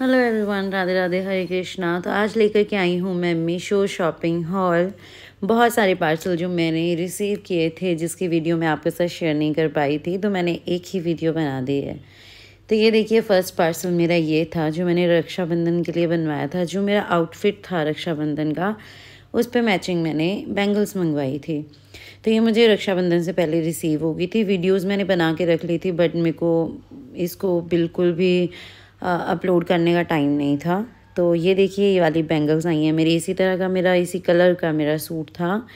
hello everyone Radhe Radhe Hare Krishna तो आज लेकर के आई हूँ मैं मीशो शॉपिंग हॉल बहुत सारे पार्सल जो मैंने रिसीव किए थे जिसकी वीडियो मैं आपके साथ शेयर नहीं कर पाई थी तो मैंने एक ही वीडियो बना दी है तो ये देखिए फ़र्स्ट पार्सल मेरा ये था जो मैंने रक्षाबंधन के लिए बनवाया था जो मेरा आउटफिट था रक्षाबंधन का उस पर मैचिंग मैंने बैंगल्स मंगवाई थी तो ये मुझे रक्षाबंधन से पहले रिसीव हो गई थी वीडियोज़ मैंने बना के रख ली थी बट मेरे को इसको बिल्कुल भी अपलोड करने का टाइम नहीं था तो ये देखिए ये वाली बैंगल्स आई हैं मेरे इसी तरह का मेरा इसी कलर का मेरा सूट था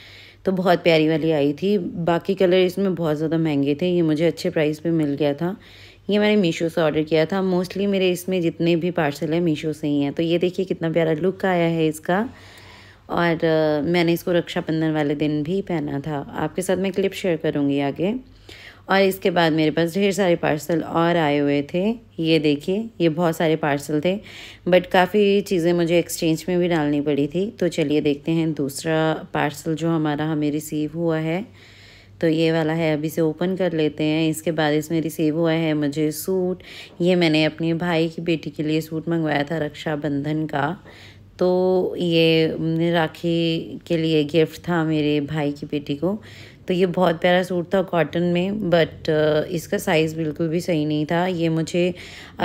तो बहुत प्यारी वाली आई थी बाकी कलर इसमें बहुत ज़्यादा महंगे थे ये मुझे अच्छे प्राइस पे मिल गया था ये मैंने मीशो से ऑर्डर किया था मोस्टली मेरे इसमें जितने भी पार्सल हैं मीशो से ही हैं तो ये देखिए कितना प्यारा लुक आया है इसका और मैंने इसको रक्षाबंधन वाले दिन भी पहना था आपके साथ मैं क्लिप शेयर करूँगी आगे और इसके बाद मेरे पास ढेर सारे पार्सल और आए हुए थे ये देखिए ये बहुत सारे पार्सल थे बट काफ़ी चीज़ें मुझे एक्सचेंज में भी डालनी पड़ी थी तो चलिए देखते हैं दूसरा पार्सल जो हमारा हमें रिसीव हुआ है तो ये वाला है अभी से ओपन कर लेते हैं इसके बाद इसमें रिसीव हुआ है मुझे सूट ये मैंने अपने भाई की बेटी के लिए सूट मंगवाया था रक्षाबंधन का तो ये राखी के लिए गिफ्ट था मेरे भाई की बेटी को तो ये बहुत प्यारा सूट था कॉटन में बट uh, इसका साइज़ बिल्कुल भी सही नहीं था ये मुझे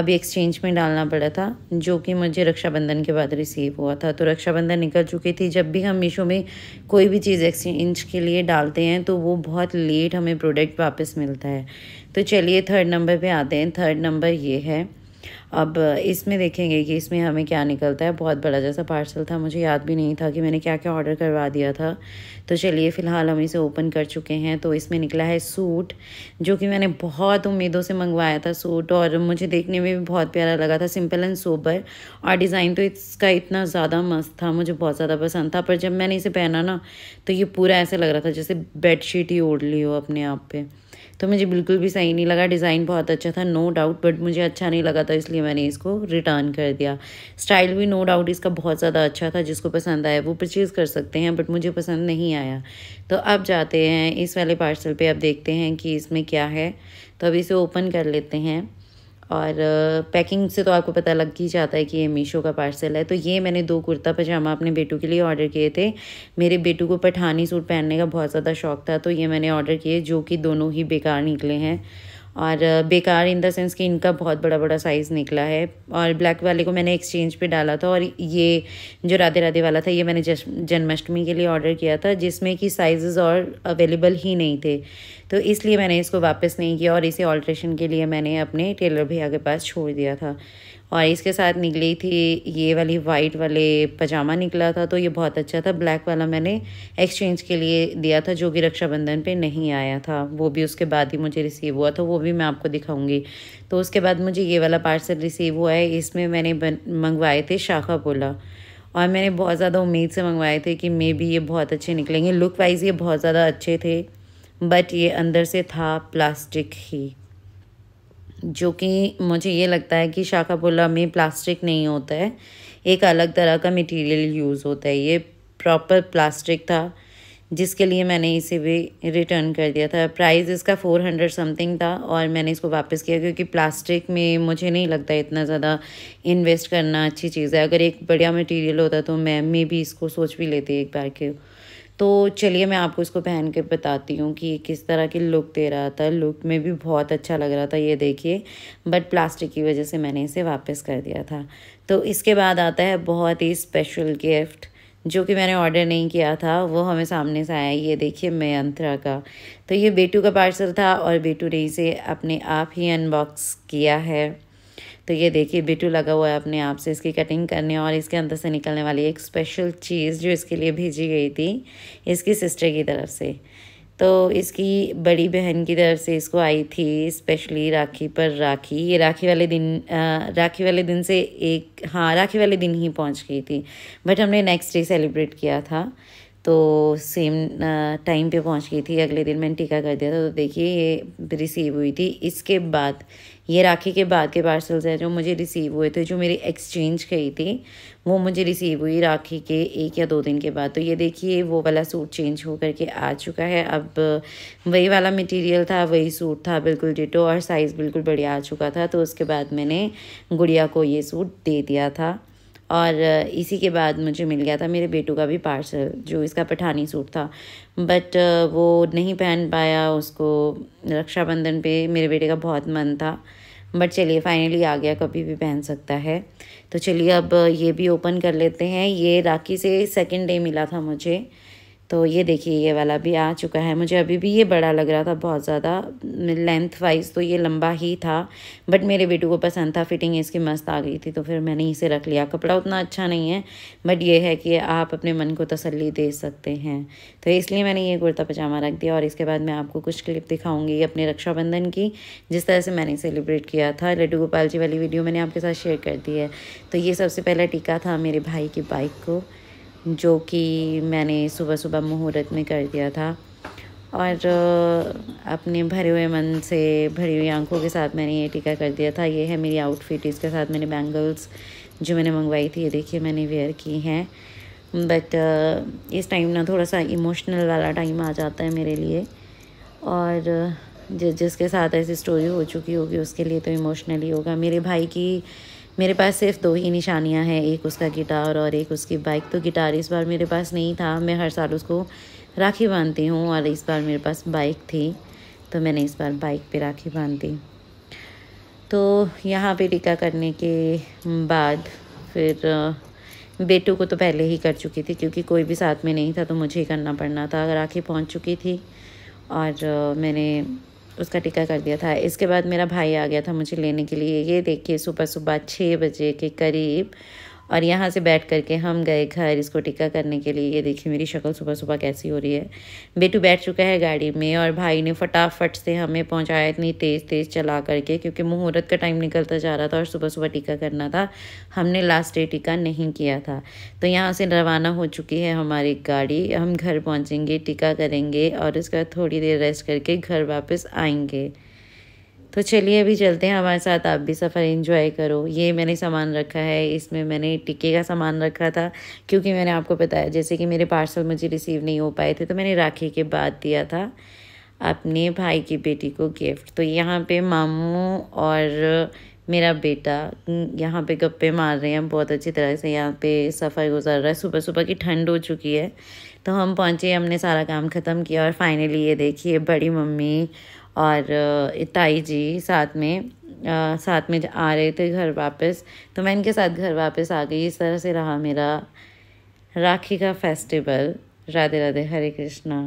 अभी एक्सचेंज में डालना पड़ा था जो कि मुझे रक्षाबंधन के बाद रिसीव हुआ था तो रक्षाबंधन निकल चुकी थी जब भी हम मीशो में कोई भी चीज़ एक्सचेंज के लिए डालते हैं तो वो बहुत लेट हमें प्रोडक्ट वापस मिलता है तो चलिए थर्ड नंबर पर आते हैं थर्ड नंबर ये है अब इसमें देखेंगे कि इसमें हमें क्या निकलता है बहुत बड़ा जैसा पार्सल था मुझे याद भी नहीं था कि मैंने क्या क्या ऑर्डर करवा दिया था तो चलिए फ़िलहाल हम इसे ओपन कर चुके हैं तो इसमें निकला है सूट जो कि मैंने बहुत उम्मीदों से मंगवाया था सूट और मुझे देखने में भी बहुत प्यारा लगा था सिंपल एंड सोबर और डिज़ाइन तो इसका इतना ज़्यादा मस्त था मुझे बहुत ज़्यादा पसंद था पर जब मैंने इसे पहना ना तो ये पूरा ऐसा लग रहा था जैसे बेड ही ओढ़ ली हो अपने आप पर तो मुझे बिल्कुल भी सही नहीं लगा डिज़ाइन बहुत अच्छा था नो डाउट बट मुझे अच्छा नहीं लगा था इसलिए मैंने इसको रिटर्न कर दिया स्टाइल भी नो डाउट इसका बहुत ज़्यादा अच्छा था जिसको पसंद आया वो परचेज़ कर सकते हैं बट मुझे पसंद नहीं आया तो अब जाते हैं इस वाले पार्सल पर अब देखते हैं कि इसमें क्या है तो अब इसे ओपन कर लेते हैं और पैकिंग से तो आपको पता लग ही जाता है कि ये मीशो का पार्सल है तो ये मैंने दो कुर्ता पजामा अपने बेटू के लिए ऑर्डर किए थे मेरे बेटू को पठानी सूट पहनने का बहुत ज़्यादा शौक था तो ये मैंने ऑर्डर किए जो कि दोनों ही बेकार निकले हैं और बेकार इन द सेंस कि इनका बहुत बड़ा बड़ा साइज़ निकला है और ब्लैक वाले को मैंने एक्सचेंज पे डाला था और ये जो राधे राधे वाला था ये मैंने जन्माष्टमी के लिए ऑर्डर किया था जिसमें कि साइज़ और अवेलेबल ही नहीं थे तो इसलिए मैंने इसको वापस नहीं किया और इसे ऑल्ट्रेशन के लिए मैंने अपने टेलर भैया के पास छोड़ दिया था और इसके साथ निकली थी ये वाली वाइट वाले पजामा निकला था तो ये बहुत अच्छा था ब्लैक वाला मैंने एक्सचेंज के लिए दिया था जो कि रक्षाबंधन पे नहीं आया था वो भी उसके बाद ही मुझे रिसीव हुआ था वो भी मैं आपको दिखाऊंगी तो उसके बाद मुझे ये वाला पार्सल रिसीव हुआ है इसमें मैंने मंगवाए थे शाखा पोला और मैंने बहुत ज़्यादा उम्मीद से मंगवाए थे कि मे बी ये बहुत अच्छे निकलेंगे लुक वाइज ये बहुत ज़्यादा अच्छे थे बट ये अंदर से था प्लास्टिक ही जो कि मुझे ये लगता है कि शाखापुला में प्लास्टिक नहीं होता है एक अलग तरह का मटेरियल यूज़ होता है ये प्रॉपर प्लास्टिक था जिसके लिए मैंने इसे भी रिटर्न कर दिया था प्राइस इसका फ़ोर हंड्रेड समथिंग था और मैंने इसको वापस किया क्योंकि प्लास्टिक में मुझे नहीं लगता इतना ज़्यादा इन्वेस्ट करना अच्छी चीज़ है अगर एक बढ़िया मटेरियल होता तो मैं मे भी इसको सोच भी लेती एक बार के तो चलिए मैं आपको इसको पहन के बताती हूँ कि किस तरह की लुक दे रहा था लुक में भी बहुत अच्छा लग रहा था ये देखिए बट प्लास्टिक की वजह से मैंने इसे वापस कर दिया था तो इसके बाद आता है बहुत ही स्पेशल गिफ्ट जो कि मैंने ऑर्डर नहीं किया था वो हमें सामने से आया ये देखिए मयंत्रा का तो ये बेटू का पार्सल था और बेटू ने इसे अपने आप ही अनबॉक्स किया है तो ये देखिए बिटू लगा हुआ है अपने आप से इसकी कटिंग करने और इसके अंदर से निकलने वाली एक स्पेशल चीज़ जो इसके लिए भेजी गई थी इसकी सिस्टर की तरफ से तो इसकी बड़ी बहन की तरफ से इसको आई थी स्पेशली राखी पर राखी ये राखी वाले दिन राखी वाले दिन से एक हाँ राखी वाले दिन ही पहुंच गई थी बट हमने नेक्स्ट डे सेलिब्रेट किया था तो सेम टाइम पे पहुंच गई थी अगले दिन मैंने टीका कर दिया था तो देखिए ये रिसीव हुई थी इसके बाद ये राखी के बाद के पार्सल्स हैं जो मुझे रिसीव हुए थे जो मेरी एक्सचेंज गई थी वो मुझे रिसीव हुई राखी के एक या दो दिन के बाद तो ये देखिए वो वाला सूट चेंज हो करके आ चुका है अब वही वाला मटेरियल था वही सूट था बिल्कुल डिटो और साइज़ बिल्कुल बढ़िया आ चुका था तो उसके बाद मैंने गुड़िया को ये सूट दे दिया था और इसी के बाद मुझे मिल गया था मेरे बेटू का भी पार्सल जो इसका पठानी सूट था बट वो नहीं पहन पाया उसको रक्षाबंधन पे मेरे बेटे का बहुत मन था बट चलिए फाइनली आ गया कभी भी पहन सकता है तो चलिए अब ये भी ओपन कर लेते हैं ये राखी से सेकेंड डे मिला था मुझे तो ये देखिए ये वाला भी आ चुका है मुझे अभी भी ये बड़ा लग रहा था बहुत ज़्यादा लेंथ वाइज तो ये लंबा ही था बट मेरे बेटू को पसंद था फिटिंग इसकी मस्त आ गई थी तो फिर मैंने इसे रख लिया कपड़ा उतना अच्छा नहीं है बट ये है कि आप अपने मन को तसल्ली दे सकते हैं तो इसलिए मैंने ये कुर्ता पजामा रख दिया और इसके बाद मैं आपको कुछ क्लिप दिखाऊँगी अपने रक्षाबंधन की जिस तरह से मैंने सेलिब्रेट किया था लड्डू गोपाल जी वाली वीडियो मैंने आपके साथ शेयर कर दी है तो ये सबसे पहला टीका था मेरे भाई की बाइक को जो कि मैंने सुबह सुबह मुहूर्त में कर दिया था और अपने भरे हुए मन से भरी हुई आंखों के साथ मैंने ये टीका कर दिया था ये है मेरी आउटफिट इसके साथ मैंने बैंगल्स जो मैंने मंगवाई थी ये देखिए मैंने वेयर की हैं बट इस टाइम ना थोड़ा सा इमोशनल वाला टाइम आ जाता है मेरे लिए और जिसके साथ ऐसी स्टोरी हो चुकी होगी उसके लिए तो इमोशनली होगा मेरे भाई की मेरे पास सिर्फ दो ही निशानियाँ हैं एक उसका गिटार और एक उसकी बाइक तो गिटार इस बार मेरे पास नहीं था मैं हर साल उसको राखी बांधती हूँ और इस बार मेरे पास बाइक थी तो मैंने इस बार बाइक पे राखी बांधी तो यहाँ पे टीका करने के बाद फिर बेटू को तो पहले ही कर चुकी थी क्योंकि कोई भी साथ में नहीं था तो मुझे ही करना पड़ना था राखी पहुँच चुकी थी और मैंने उसका टिका कर दिया था इसके बाद मेरा भाई आ गया था मुझे लेने के लिए ये देखिए सुबह सुबह छः बजे के करीब और यहाँ से बैठ करके हम गए घर इसको टिका करने के लिए ये देखिए मेरी शक्ल सुबह सुबह कैसी हो रही है बेटू बैठ चुका है गाड़ी में और भाई ने फटाफट से हमें पहुँचाया इतनी तेज़ तेज़ चला करके क्योंकि मुहूर्त का टाइम निकलता जा रहा था और सुबह सुबह टीका करना था हमने लास्ट डे टीका नहीं किया था तो यहाँ से रवाना हो चुकी है हमारी गाड़ी हम घर पहुँचेंगे टीका करेंगे और उसका थोड़ी देर रेस्ट करके घर वापस आएंगे तो चलिए अभी चलते हैं हमारे साथ आप भी सफ़र इन्जॉय करो ये मैंने सामान रखा है इसमें मैंने टिक्के का सामान रखा था क्योंकि मैंने आपको बताया जैसे कि मेरे पार्सल मुझे रिसीव नहीं हो पाए थे तो मैंने राखी के बाद दिया था अपने भाई की बेटी को गिफ्ट तो यहाँ पे मामू और मेरा बेटा यहाँ पे गप्पे मार रहे हैं बहुत अच्छी तरह से यहाँ पे सफ़र गुजार रहा है सुबह सुबह की ठंड हो चुकी है तो हम पहुँचे हमने सारा काम ख़त्म किया और फाइनली ये देखिए बड़ी मम्मी और ताई जी साथ में आ, साथ में आ रहे थे घर वापस तो मैं इनके साथ घर वापस आ गई इस तरह से रहा मेरा राखी का फेस्टिवल राधे राधे हरे कृष्णा